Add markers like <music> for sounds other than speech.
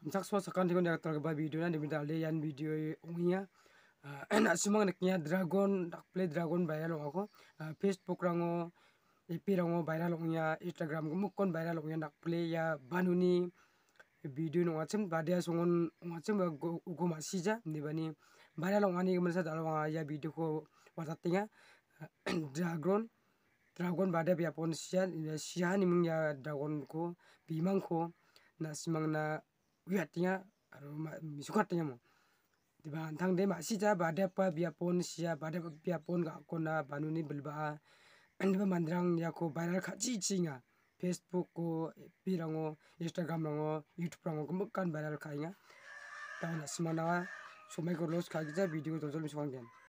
Insak so sakan dengan dia terlalu babi video nanti minta le yang video unginya. Eh, <clears throat> nak semua naknya dragon nak play dragon loh aku. Eh, Facebook rango IP rango viral unginya Instagram kemukon viral unginya nak play ya banuni video nong acem badia songon acem ba ugo masih ja ni bani loh ungani kemudian saya dalam ya video ko watatinga eh, <clears throat> dragon dragon badia biapon sian sian nih mengya dragon ko bimang ko nak simang na wi hatinga aro misukat tinga mo diba antang de masi ja bada pa biapon sia bada biapon ga kona banuni belba anba ah. kan mandrang yako viral khachi chinga facebook ko fb rango instagram rango youtube rango kumkan viral khainga tawana simana ah. somai ko los khagija video jol video miswang gen